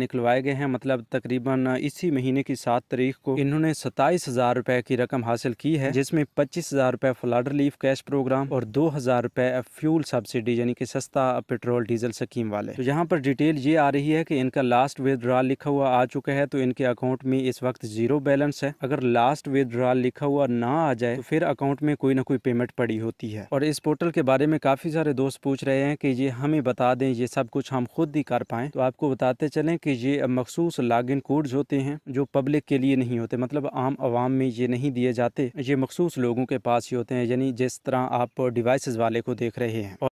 निकलवाए गए हैं मतलब तकरीबन इसी महीने की सात तारीख को इन्होंने सताईस हजार रुपए की रकम हासिल की है जिसमें पच्चीस हजार रुपए फ्लड रिलीफ कैश प्रोग्राम और दो हजार रुपए फ्यूल सब्सिडी यानी कि सस्ता पेट्रोल डीजल स्कीम वाले तो यहाँ पर डिटेल ये आ रही है कि इनका लास्ट विदड्रॉल लिखा हुआ आ चुका है तो इनके अकाउंट में इस वक्त जीरो बैलेंस है अगर लास्ट विदड्रॉल लिखा हुआ ना आ जाए तो फिर अकाउंट में कोई ना कोई पेमेंट पड़ी होती है और इस पोर्टल के बारे में काफी सारे दोस्त पूछ रहे हैं की ये हमें बता दें ये सब कुछ हम खुद ही कर पाए तो आपको बताते चले कि ये मखसूस इन कोड्स होते हैं जो पब्लिक के लिए नहीं होते मतलब आम आवाम में ये नहीं दिए जाते ये मखसूस लोगों के पास ही होते हैं यानी जिस तरह आप डिवाइसेस वाले को देख रहे हैं